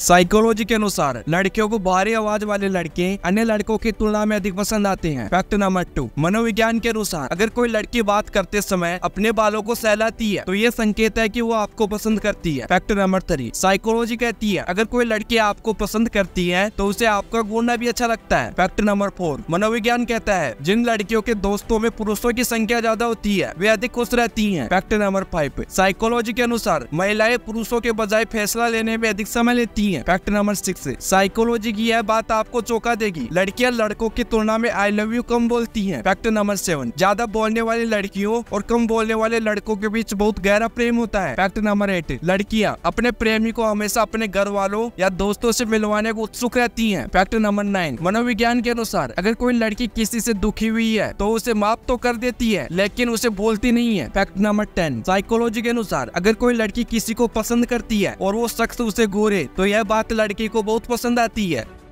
psychology के अनुसार लड़कियों को भारी आवाज वाले लड़के अन्य लड़कों की तुलना में अधिक पसंद आते हैं फैक्ट नंबर टू मनोविज्ञान के अनुसार अगर कोई लड़की बात करते समय अपने बालों को सहलाती है तो ये संकेत है कि वो आपको पसंद करती है फैक्ट नंबर थ्री साइकोलॉजी कहती है अगर कोई लड़की आपको पसंद करती है तो उसे आपका घूमना भी अच्छा लगता है फैक्ट नंबर फोर मनोविज्ञान कहता है जिन लड़कियों के दोस्तों में पुरुषों की संख्या ज्यादा होती है वे अधिक खुश रहती है फैक्ट नंबर फाइव साइकोलॉजी के अनुसार महिलाएं पुरुषों के बजाय फैसला लेने में अधिक समय लेती नहीं है फैक्ट नंबर सिक्स साइकोलॉजी की यह बात आपको चौंका देगी लड़कियां लड़कों की तुलना में आई लव यू कम बोलती है फैक्ट नंबर सेवन ज्यादा बोलने वाली लड़कियों और कम बोलने वाले लड़कों के बीच बहुत गहरा प्रेम होता है फैक्ट नंबर एट लड़कियाँ अपने प्रेमी को हमेशा अपने घर वालों या दोस्तों से मिलवाने को उत्सुक रहती है फैक्ट नंबर नाइन मनोविज्ञान के अनुसार अगर कोई लड़की किसी से दुखी हुई है तो उसे माफ तो कर देती है लेकिन उसे बोलती नहीं है फैक्ट नंबर टेन साइकोलॉजी के अनुसार अगर कोई लड़की किसी को पसंद करती है और वो शख्स उसे गोरे तो यह यह बात लड़की को बहुत पसंद आती है